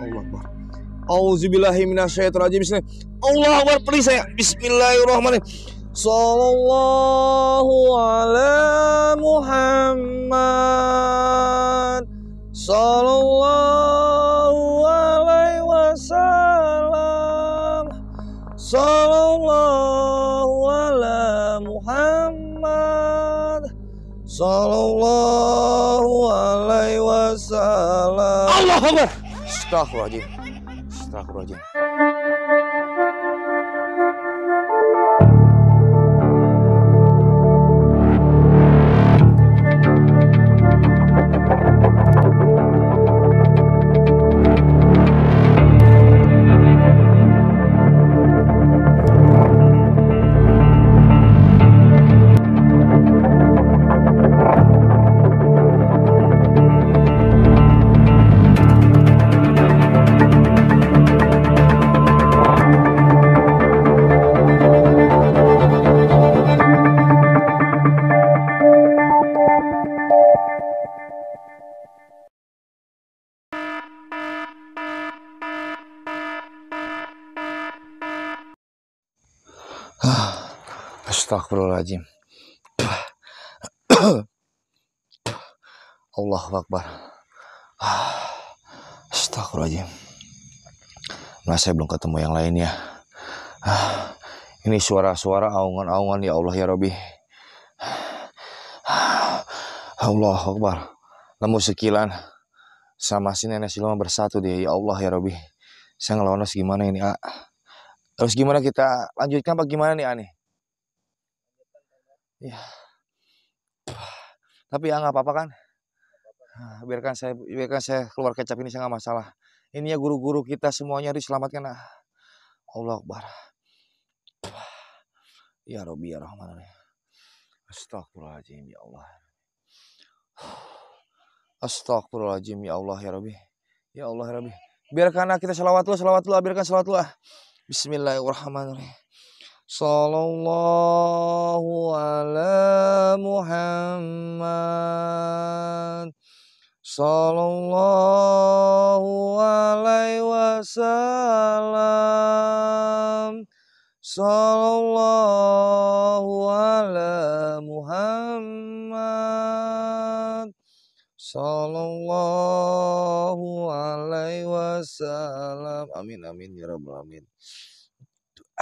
Allah Akbar. Auzubillahi minasyaitonirrajim. Bismillah. Allah Akbar, please saya. Bismillahirrahmanirrahim. Sallallahu ala Muhammad. Sallallahu alaihi wasallam. Sallallahu ala Muhammad. Sallallahu alaihi wasallam. Allahu Akbar. Страх вроде. Страх вроде. Astagfirullahaladzim. Allahu Akbar. Astagfirullahaladzim. Nah saya belum ketemu yang lain ya. Ini suara-suara aungan-aungan ya Allah ya Robi. Allah Akbar. Namun sekilan sama si nenek Siloma bersatu dia ya Allah ya Robi. Saya ngelawan harus gimana ini ah. Terus gimana kita lanjutkan apa gimana nih ani? ya tapi ya nggak apa-apa kan ah, biarkan saya biarkan saya keluar kecap ini saya nggak masalah ini ya guru-guru kita semuanya diselamatkan nah. Allah Akbar ya Robi ya Rahman ya Astagfirullahaladzim ya Allah Astagfirullahaladzim ya Allah ya Robi ya Allah ya Robi biarkanlah kita selawat lu selawat lu biarkan selawat lu Bismillahirrahmanirrahim sallallahu ala Muhammad sallallahu alaihi wasallam sallallahu ala Muhammad sallallahu alaihi wasallam amin amin ya rabbal alamin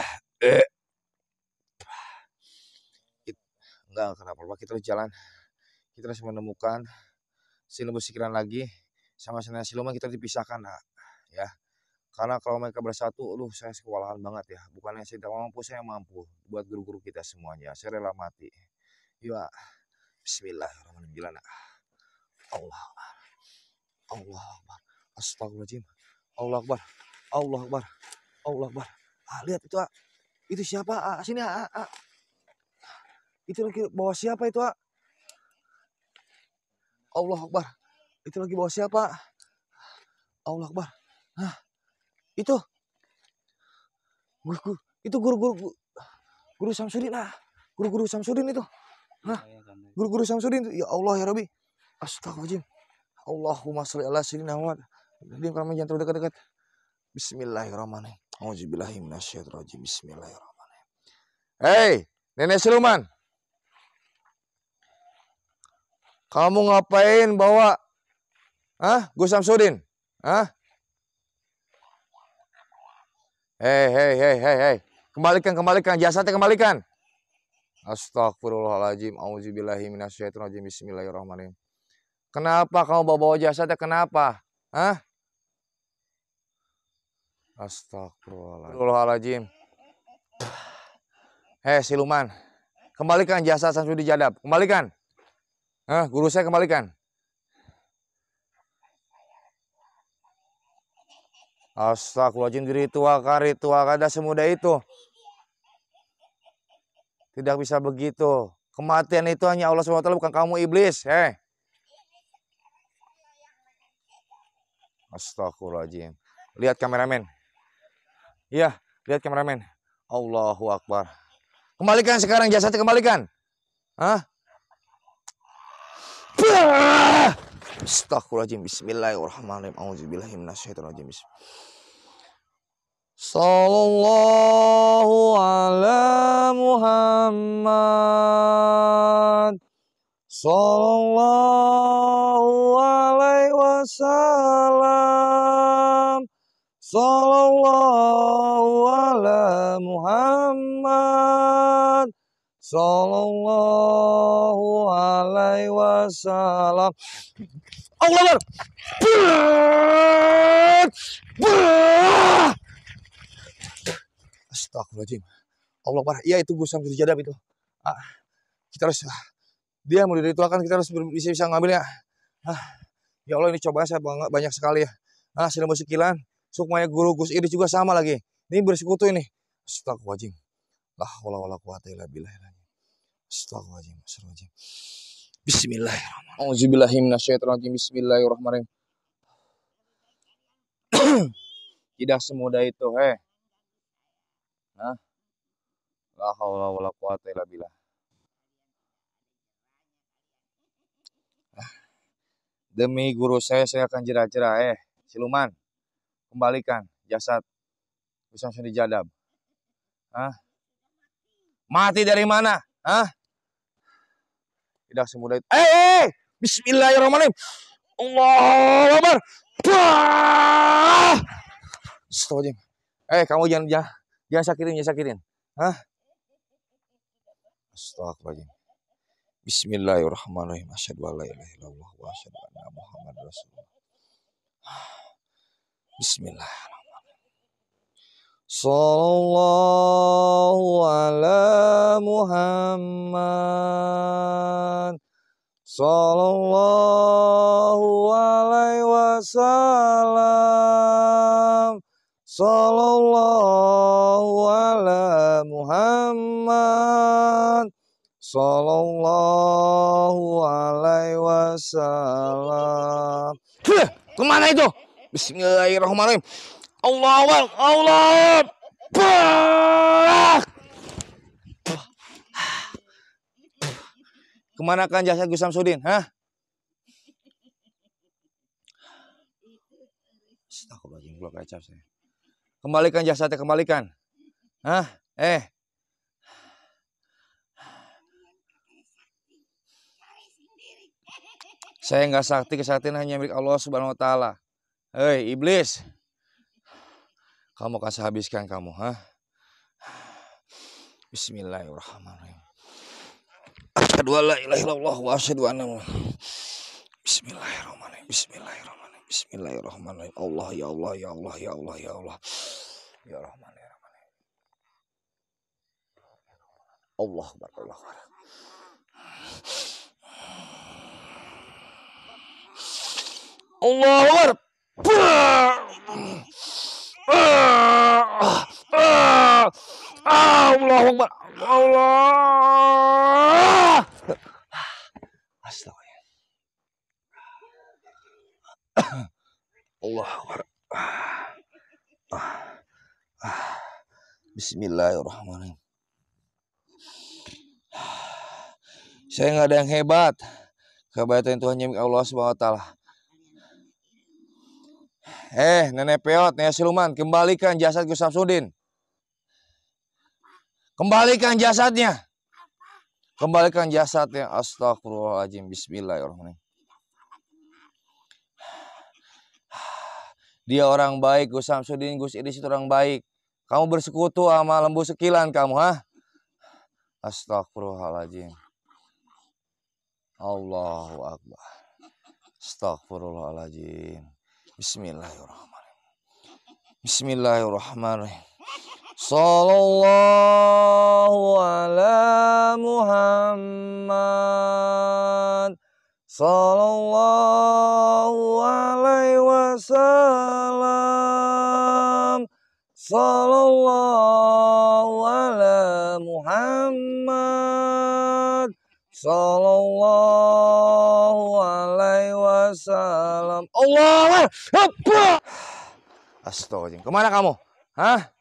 ah, eh. enggak kenapa, apa-apa kita jalan kita harus menemukan siluman sikiran lagi sama sana siluman kita dipisahkan nah, ya karena kalau mereka bersatu lu saya kewalahan banget ya bukan yang saya tidak mampu saya mampu buat guru-guru kita semuanya saya rela mati ya Bismillahirrahmanirrahim Allah Akbar Allah Akbar Astagfirullahaladzim Allah Akbar Allah Akbar Allah Akbar ah lihat itu ah itu siapa ah sini ah, ah. ah. Itu lagi bawa siapa itu, ah Allah Akbar. Itu lagi bawa siapa? Allah Akbar. Nah, Itu. Guru, itu guru-guru guru Samsudin lah, Guru-guru Samsudin itu. nah, Guru-guru Samsudin itu. Ya Allah ya Rabbi. Astagfirullahaladzim. Allahumma sholli ala sayyidina Muhammad. Jadi kami jangan terlalu dekat-dekat. Bismillahirrahmanirrahim. Auzubillahi Bismillahirrahmanirrahim. Hei, nenek siluman. Kamu ngapain bawa Hah? Gus Samsudin? Hah? Hei, hei, hei, hei, hei. Kembalikan, kembalikan. Jasadnya kembalikan. Astagfirullahaladzim. Auzubillahiminasyaitunajim. Bismillahirrahmanirrahim. Kenapa kamu bawa-bawa jasadnya? Kenapa? Hah? Astagfirullahaladzim. Hei, siluman. Kembalikan jasad Samsudin Jadab. Kembalikan. Hah, guru saya kembalikan. Astagfirullahaladzim diri tua kari tua kada semudah itu. Tidak bisa begitu. Kematian itu hanya Allah SWT bukan kamu iblis. Hei. Astagfirullahaladzim. Lihat kameramen. Iya, lihat kameramen. Allahu Akbar. Kembalikan sekarang jasadnya kembalikan. Hah? Astaghfirullahaladzim. Bismillahirrahmanirrahim. A'udzubillahim Nasyaitanirrahim Sallallahu ala Muhammad. Sallallahu alaihi wasallam. Sallallahu ala Muhammad. Sallallahu alaihi wasallam. Allah Akbar. Astagfirullahaladzim. Allah ber. Iya itu Gus Samsul Jadab itu. Ah, kita harus ah, dia mau dituakan kita harus bisa bisa ngambilnya. Ah, ya Allah ini coba saya banyak, banyak sekali ya. Ah, sudah Sukma Sukmaya guru Gus ini juga sama lagi. Ini bersekutu ini. Astagfirullahaladzim. Lah wala wala quwata illa Astagfirullahaladzim. Astagfirullahaladzim. Bismillahirrahmanirrahim. Auzubillahiminasyaitonirrajim. Bismillahirrahmanirrahim. Tidak semudah itu, eh. Nah, La haula wala quwata illa billah. Demi guru saya, saya akan jerah-jerah. Eh, siluman, kembalikan jasad Usam Suni dijadab. Hah? Mati dari mana? Hah? tidak semudah eh, itu. Eh, eh Bismillahirrahmanirrahim. Allah Akbar. Astagfirullahaladzim. Eh, kamu jangan, jangan, jangan sakitin, jangan sakitin. Hah? Astagfirullahaladzim. Bismillahirrahmanirrahim. Asyhadu an la ilaha illallah wa asyhadu anna Muhammad Rasulullah. Bismillahirrahmanirrahim. صلى الله على محمد صلى الله عليه وسلم صلى الله على محمد kemana itu Bismillahirrahmanirrahim Allah Allah Allah Akbar. Kemana kan jasa Gus Samsudin? Hah? Astagfirullahaladzim, gua kecap saya. Kembalikan jasadnya, kembalikan. Hah? Eh. Saya nggak sakti, kesaktian hanya milik Allah Subhanahu wa taala. Hei, iblis. Kamu kasih habiskan kamu, ha? Bismillahirrahmanirrahim. Asyhadu an la ilaha illallah wa asyhadu anna Bismillahirrahmanirrahim. Bismillahirrahmanirrahim. Bismillahirrahmanirrahim. Allah ya Allah ya Allah ya Allah ya Allah. Ya Rahman ya Rahman. Allah Akbar. Allah Akbar. Akbar. Allah. Astagfirullah. Allah Akbar. Bismillahirrahmanirrahim. Saya nggak ada yang hebat. Kebaikan Tuhan milik Allah SWT. Eh, Nenek Peot, Nenek Siluman, kembalikan jasad Gus Samsudin. Kembalikan jasadnya. Kembalikan jasadnya. Astagfirullahaladzim. Bismillahirrahmanirrahim. Dia orang baik, Gus Samsudin, Gus Idris itu orang baik. Kamu bersekutu sama lembu sekilan kamu, ha? Astagfirullahaladzim. Allahu Akbar. Astagfirullahaladzim. Bismillahirrahmanirrahim. Bismillahirrahmanirrahim. Sallallahu ala Muhammad Sallallahu alaihi wasallam Sallallahu ala Muhammad Sallallahu alaihi wasallam Allah Akbar Astagfirullahaladzim Kemana kamu? Hah?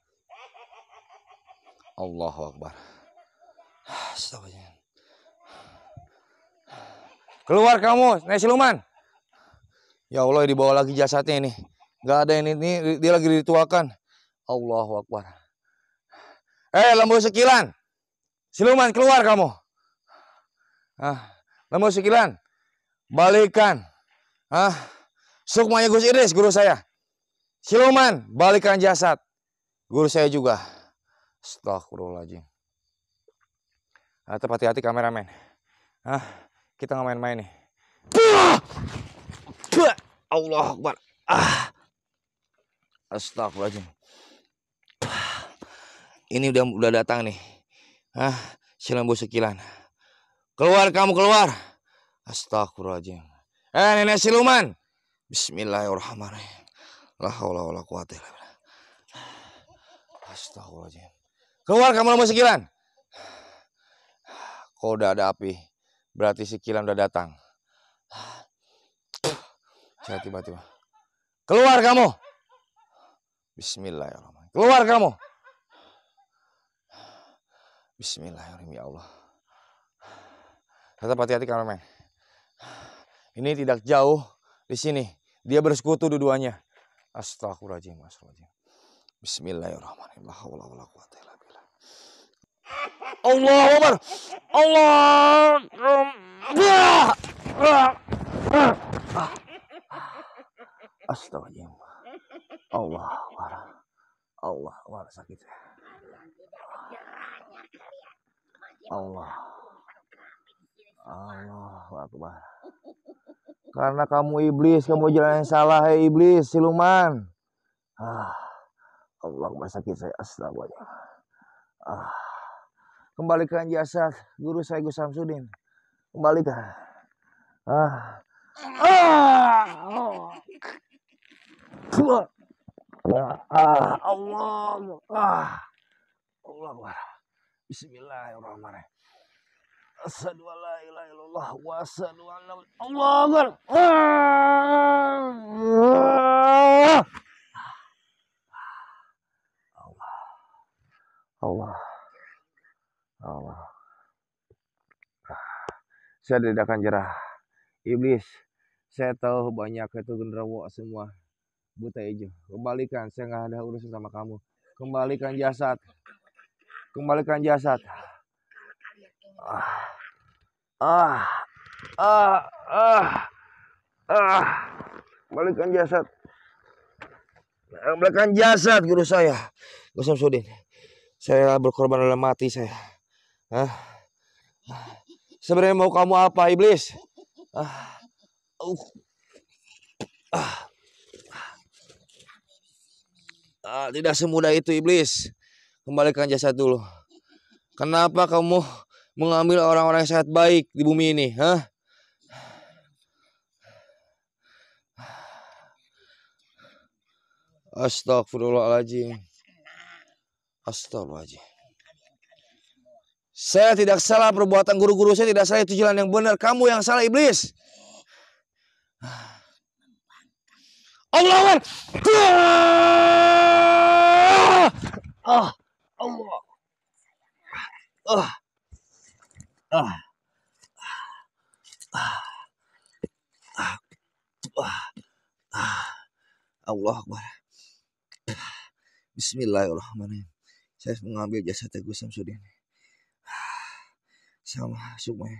Allah Akbar. Keluar kamu, Nek siluman. Ya Allah, dibawa lagi jasadnya ini. Gak ada ini, ini dia lagi dituakan. Allahu Akbar. Eh, lembu sekilan. Siluman, keluar kamu. Ah, lembu sekilan. Balikan. Ah, sukmanya Gus Iris, guru saya. Siluman, balikan jasad. Guru saya juga. Astagfirullahaladzim. Nah, tepat hati-hati kameramen. Ah, kita nggak main-main nih. Allah Akbar. Ah. Astagfirullahaladzim. Ini udah udah datang nih. Ah, silambu sekilan. Keluar kamu keluar. Astagfirullahaladzim. Eh nenek siluman. Bismillahirrahmanirrahim. La allah wala quwata illa billah. Astagfirullahaladzim. Keluar kamu lama Kilan. kau udah ada api, berarti si Kilan udah datang. Saya tiba-tiba. Keluar kamu. Bismillahirrahmanirrahim. Keluar kamu. Bismillahirrahmanirrahim. Ya Allah. Tetap hati-hati kameramen. Ini tidak jauh di sini. Dia bersekutu dua-duanya. Astagfirullahaladzim. Astagfirullahaladzim. Bismillahirrahmanirrahim. Allah Allah Akbar. Allah. astagfirullah, Allah Akbar. Allah Akbar sakit. Allah. Allah Akbar. Karena kamu iblis, kamu jalan yang salah, hei iblis, siluman. Ah, Allah Akbar sakit saya, astagfirullah. Ah kembalikan jasad guru saya Gus Samsudin kembalikan ah ah oh. ah Allah ah Allah Akbar Bismillahirrahmanirrahim Asyhadu an la ilaha illallah wa asyhadu anna Allah Akbar ah. Ah. Allah Allah Allah. Ah, saya tidak akan jerah. Iblis, saya tahu banyak itu genderuwo semua. Buta aja. Kembalikan, saya nggak ada urusan sama kamu. Kembalikan jasad. Kembalikan jasad. Ah. Ah. Ah. Ah. Ah. Kembalikan jasad. Kembalikan jasad guru saya. Gus Sudin. Saya berkorban dalam mati saya. Ah. Sebenarnya mau kamu apa, iblis? Ah. Ah. tidak semudah itu, iblis. Kembalikan jasad dulu. Kenapa kamu mengambil orang-orang yang sangat baik di bumi ini? Hah? Astagfirullahaladzim. Astagfirullahaladzim. Saya tidak salah perbuatan guru-guru saya tidak salah itu jalan yang benar. Kamu yang salah iblis. Allah Ah, Allah. Ah. Ah. Ah. Ah. Allah Akbar. Bismillahirrahmanirrahim. Saya mengambil jasa Teguh Samsudin sama semua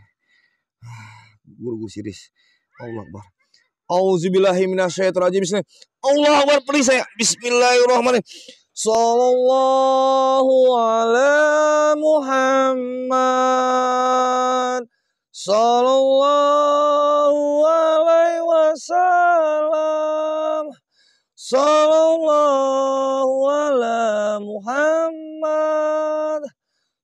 ah, guru guru siris Allah Akbar Auzubillahi minasyaitonirrajim Bismillah Allah Akbar please saya Bismillahirrahmanirrahim Sallallahu ala Muhammad Sallallahu alaihi wasallam Sallallahu ala Muhammad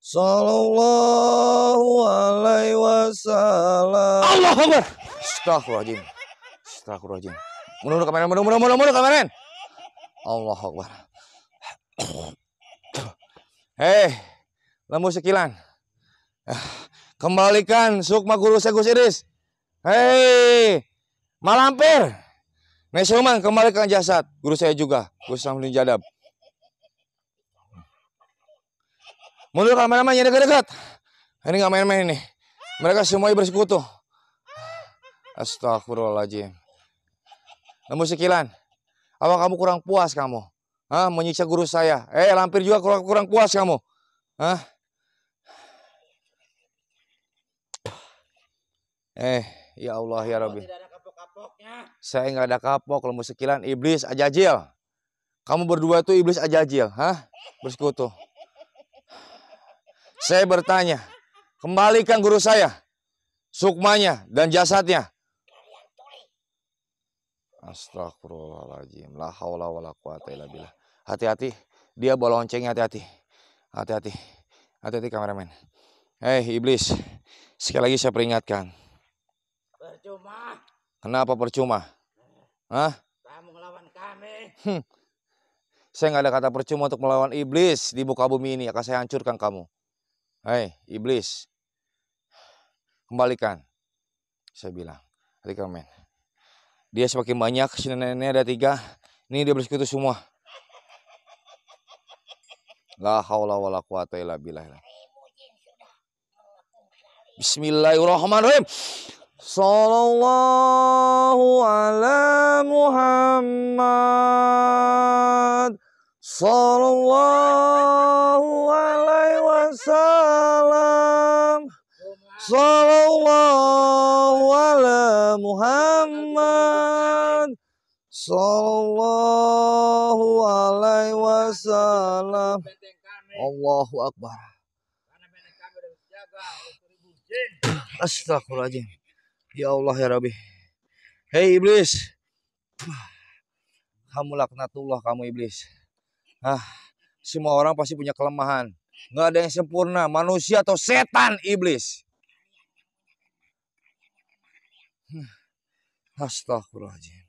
Sallallahu alaihi wasallam. Allah Akbar. Astagfirullahaladzim. Astagfirullahaladzim. Mundur kemarin, mundur, mundur, mundur, mundur kemarin. Allah Akbar. Hei, lembu sekilan. Kembalikan sukma guru saya Gus Iris. Hei, malampir. Nesuman kembalikan jasad guru saya juga, Gus Samudin Jadab. Mundur ke mana lama yang dekat-dekat. Ini nggak main-main nih. Mereka semuanya bersekutu. Astagfirullahaladzim. Namun sekilan. Apa kamu kurang puas kamu? Hah, menyiksa guru saya. Eh, lampir juga kurang, kurang puas kamu. Hah? Eh, ya Allah ya Rabbi. Saya nggak ada kapok, lemu sekilan iblis ajajil. Kamu berdua itu iblis ajajil, hah? Bersekutu. Saya bertanya, kembalikan guru saya, sukmanya dan jasadnya. Astagfirullahaladzim. La haula quwata illa billah. Hati-hati, dia bawa lonceng hati-hati. Hati-hati. Hati-hati kameramen. Hei eh, iblis, sekali lagi saya peringatkan. Percuma. Kenapa percuma? Hah? Kamu melawan kami. Hmm. Saya nggak ada kata percuma untuk melawan iblis di muka bumi ini. Akan saya hancurkan kamu. Hei, iblis. Kembalikan. Saya bilang. Rekomen. Dia semakin banyak. Sini nenek ada tiga. Ini dia bersekutu semua. La haula wa la quwata illa billah. Bismillahirrahmanirrahim. Sallallahu ala Muhammad. Sallallahu alaihi wasallam Sallallahu ala Muhammad Sallallahu alaihi wasallam Allahu Akbar Astagfirullahaladzim Ya Allah ya Rabbi Hei Iblis Kamu laknatullah kamu Iblis ah semua orang pasti punya kelemahan. Nggak ada yang sempurna, manusia atau setan iblis. Hmm. Astagfirullahaladzim.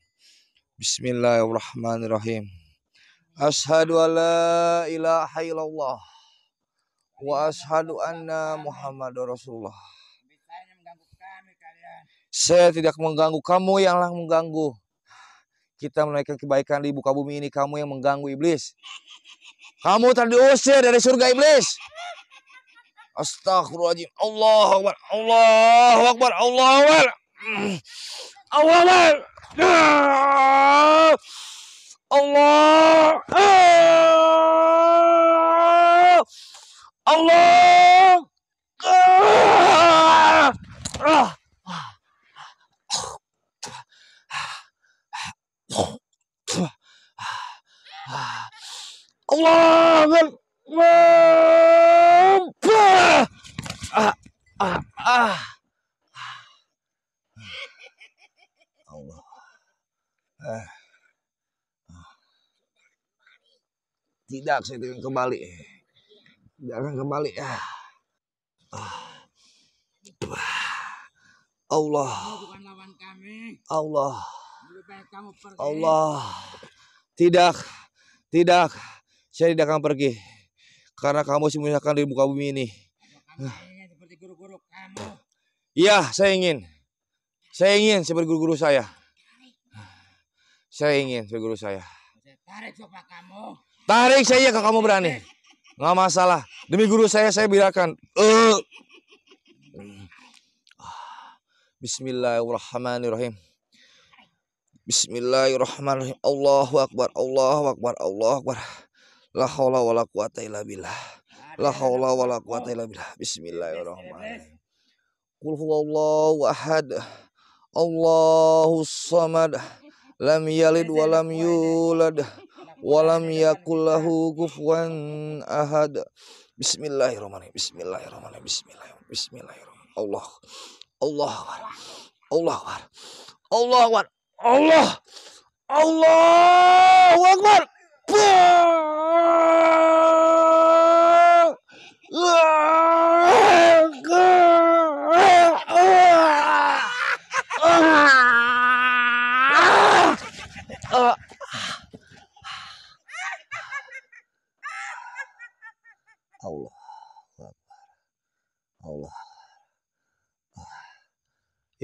Bismillahirrahmanirrahim. Ashadu an la ilaha illallah. Wa ashadu anna Muhammad Rasulullah. Saya tidak mengganggu kamu yang lah mengganggu kita menaikkan kebaikan di buka bumi ini kamu yang mengganggu iblis. Kamu telah diusir dari surga iblis. Astagfirullahaladzim. Allahu Akbar. Allahu Akbar. Allahu Akbar. Allahu Akbar. Allah. Allah. Allah. Allah Akbar. Ah, ah, ah. Allah. Eh. Tidak, saya tidak kembali. Tidak akan kembali. ya ah. Allah. Allah. Allah. Tidak. Tidak saya tidak akan pergi karena kamu menyusahkan di muka bumi ini. Ah. Iya, saya ingin. Saya ingin seperti guru-guru saya. Saya ingin seperti guru saya. Tarik coba kamu. Tarik saya ke kamu berani. Nggak masalah. Demi guru saya saya biarkan. Eh. Bismillahirrahmanirrahim. Bismillahirrahmanirrahim. Allahu akbar. Allahu akbar. Allahu akbar. Allahu akbar. La haula wala quwata illa billah. La haula wala quwata illa billah. Bismillahirrahmanirrahim. Qul huwallahu ahad. Allahus samad. Lam yalid wa lam yulad wa lam yakul lahu kufuwan ahad. Bismillahirrahmanirrahim. Bismillahirrahmanirrahim. Bismillahirrahmanirrahim. Bismillahirrahmanirrahim. Allah. Allah. Allah. Allah. Allah. Allah. Allah.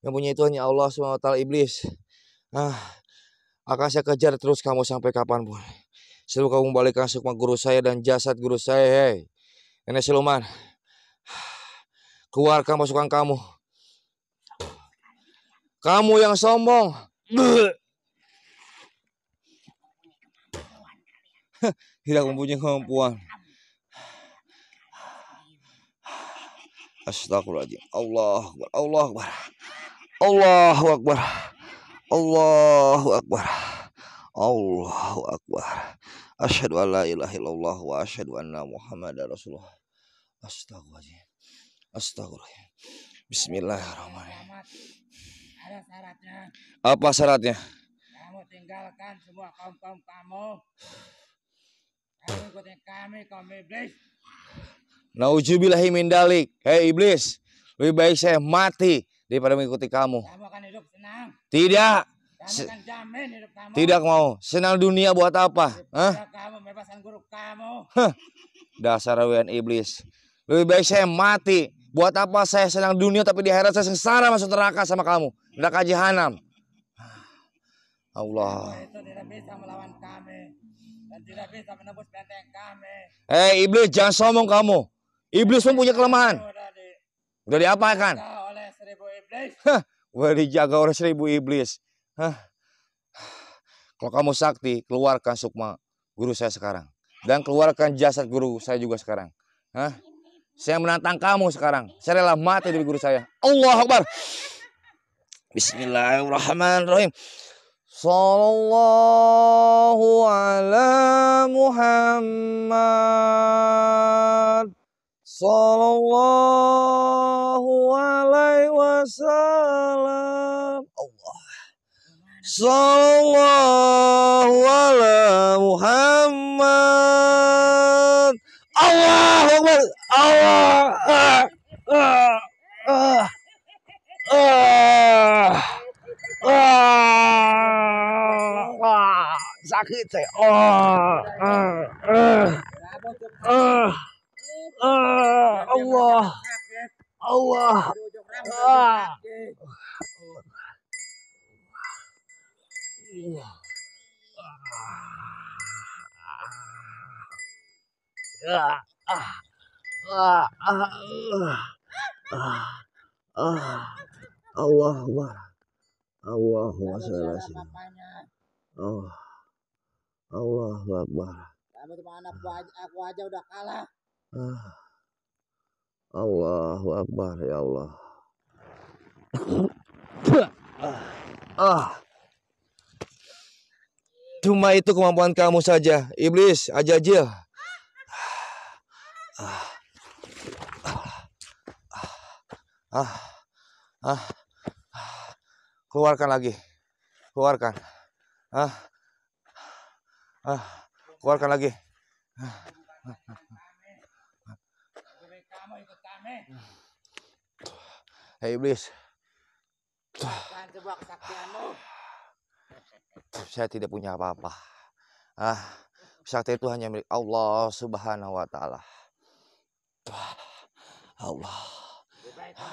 Yang punya itu hanya Allah SWT Iblis. Ah, akan saya kejar terus kamu sampai kapanpun. Sebelum kamu balikkan sukma guru saya dan jasad guru saya. Hei, Nenek Siluman. Keluarkan pasukan kamu. Kamu yang sombong. Tidak mempunyai kemampuan. Astagfirullahaladzim. Allah Akbar. Allah Allahu Akbar. Allahu Akbar. Allahu Akbar. Asyadu an la ilaha illallah wa asyadu anna Muhammad Rasulullah. Astagfirullah. Astagfirullah. Bismillahirrahmanirrahim. Apa syaratnya? Kamu tinggalkan semua kaum-kaum kamu. Kamu ikutin kami, kaum iblis. Naujubillahi Hei iblis, lebih baik saya mati daripada mengikuti kamu. hidup senang. Tidak. jamin hidup kamu. Tidak mau. Senang dunia buat apa? Hah? Kamu guru kamu. Dasar wian iblis. Lebih baik saya mati. Buat apa saya senang dunia tapi di akhirat saya sengsara masuk neraka sama kamu. Neraka jahanam. Allah. Eh hey, iblis jangan sombong kamu. Iblis pun punya kelemahan. Udah diapakan? Hah, dijaga oleh seribu iblis. Hah. Kalau kamu sakti, keluarkan sukma guru saya sekarang. Dan keluarkan jasad guru saya juga sekarang. Hah. Saya menantang kamu sekarang. Saya rela mati demi guru saya. Allah Akbar. Bismillahirrahmanirrahim. Sallallahu ala Muhammad. Sallallahu salam Allah Sallallahu ala Muhammad eh. Allah Allah sakit Allah Allah Wah. Allah Akbar. Allah Akbar. Oh. Allah Akbar. Kamu cuma anak aku aja udah kalah. Ah. Allahu Akbar ya Allah. Ah. ah. Cuma itu kemampuan kamu saja, iblis, ajajil. Ah. Ah. Keluarkan lagi. Keluarkan. Ah. Ah. Keluarkan lagi. hei Hey iblis, Saya tidak punya apa-apa. Ah, sakti itu hanya milik Allah Subhanahu wa taala. Allah.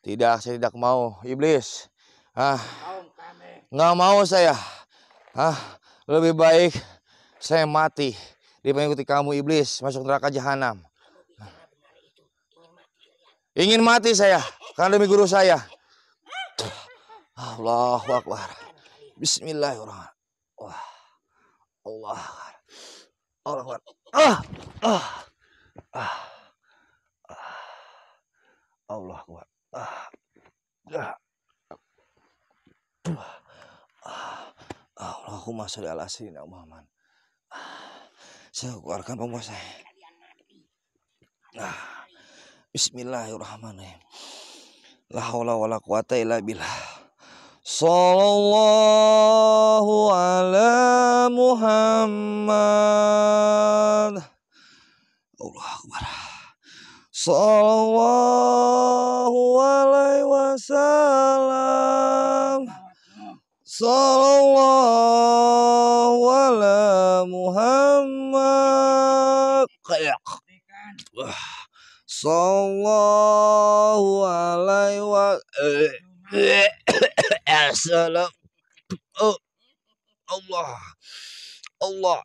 Tidak, saya tidak mau, iblis. Ah. Nggak mau saya. Ah, lebih baik saya mati di mengikuti kamu iblis masuk neraka jahanam. Ingin mati saya karena demi guru saya. Allahu Akbar. Bismillahirrahmanirrahim. Wah. Allah Allah Ah, ah, ah, ah. Allah Akbar. Ah, ah. ah. Allahumma sholli ala sayyidina Muhammad. Ah. Saya keluarkan saya. Nah. Bismillahirrahmanirrahim. La haula wala quwata illa billah. Sallallahu ala Muhammad Allah Akbar Sallallahu alaihi wasallam Sallallahu ala Muhammad Kayak Sallallahu alaihi wasallam eh, eh. Assalam. Oh. Allah. Allah.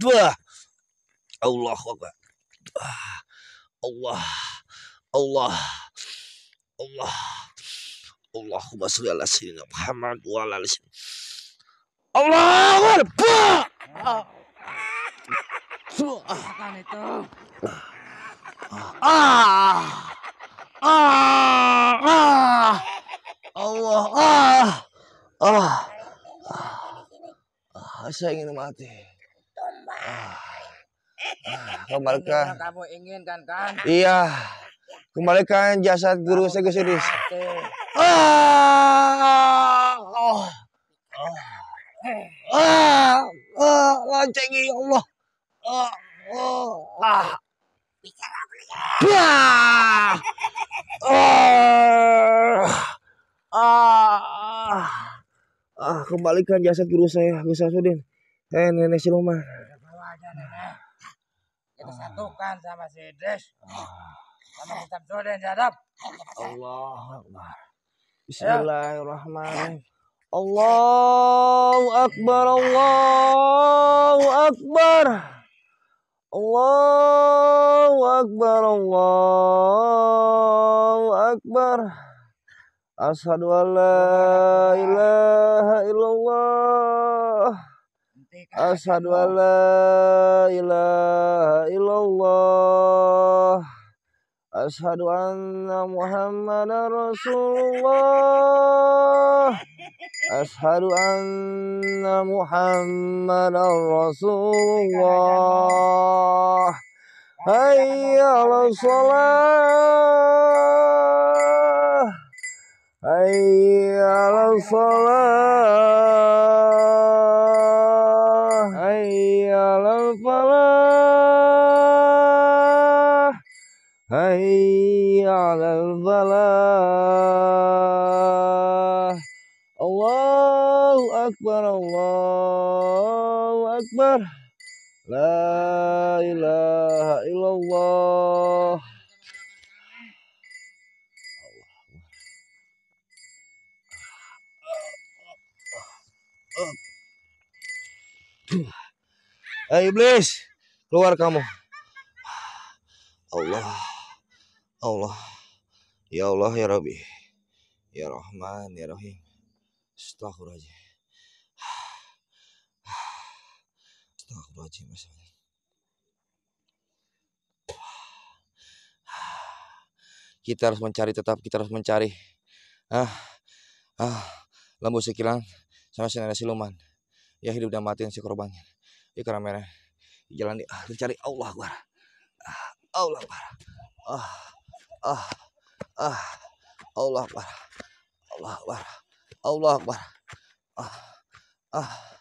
Allah, Allah Allah. Allah. Allah. Allah. Allahumma salli ala sayyidina Muhammad wa ala alihi. Allahu Akbar. Ah. Ah. Ah, ah. Allah, ah. Ah. ah. ah, Saya ingin mati. Ah. Ah, kembalikan. Kamu inginkan kan? Iya. Kembalikan jasad guru saya ke sini. Ah. ah, Oh. Ah. Ah, ah lancengi ya Allah. Ah. ah, Ah. Bicara. Ah. Ah, ah, ah, kembalikan jasad guru saya, Gus Samsudin. Eh, nenek rumah. Kita satukan sama si Des, ah. Sama si Samsudin, jadap. Ya, Allah Akbar. Bismillahirrahmanirrahim. Allahu Akbar, Allahu Akbar. Allah. Allahu akbar Allahu akbar Ashadu an la ilaha illallah Ashadu an la ilaha illallah Ashadu anna Muhammad Rasulullah Ashadu anna Muhammad Rasulullah هيا على الصلاة هيا على الصلاة هيا على الفلاح هيا على الفلاح الله أكبر الله أكبر La ilaha illallah. Hey iblis, keluar kamu. Allah. Allah. Ya Allah ya Rabbi. Ya Rahman ya Rahim. Astagfirullah. Astagfirullahaladzim Kita harus mencari tetap kita harus mencari ah ah lembu sekilan sama sinar siluman ya hidup dan mati yang si korban ya karena merah jalan di ah, cari Allah gua ah, Allah parah ah ah ah Allah parah Allah parah Allah parah ah ah